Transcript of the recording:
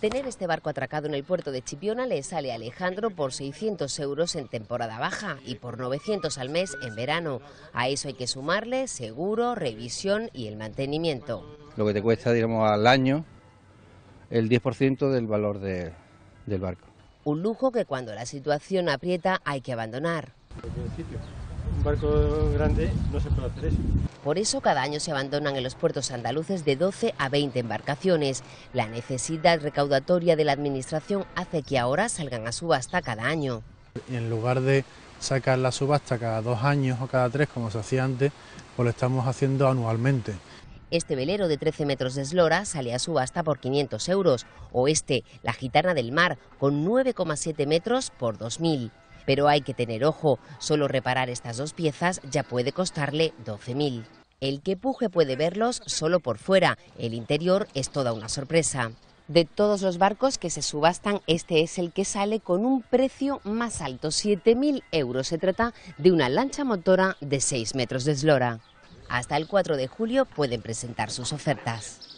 Tener este barco atracado en el puerto de Chipiona le sale a Alejandro por 600 euros en temporada baja y por 900 al mes en verano. A eso hay que sumarle seguro, revisión y el mantenimiento. Lo que te cuesta, digamos, al año el 10% del valor del barco. Un lujo que cuando la situación aprieta hay que abandonar barco grande no se puede Por eso cada año se abandonan en los puertos andaluces de 12 a 20 embarcaciones. La necesidad recaudatoria de la Administración hace que ahora salgan a subasta cada año. En lugar de sacar la subasta cada dos años o cada tres, como se hacía antes, pues lo estamos haciendo anualmente. Este velero de 13 metros de eslora sale a subasta por 500 euros, o este, la Gitana del Mar, con 9,7 metros por 2.000. Pero hay que tener ojo, solo reparar estas dos piezas ya puede costarle 12.000. El que puje puede verlos solo por fuera, el interior es toda una sorpresa. De todos los barcos que se subastan, este es el que sale con un precio más alto, 7.000 euros. Se trata de una lancha motora de 6 metros de eslora. Hasta el 4 de julio pueden presentar sus ofertas.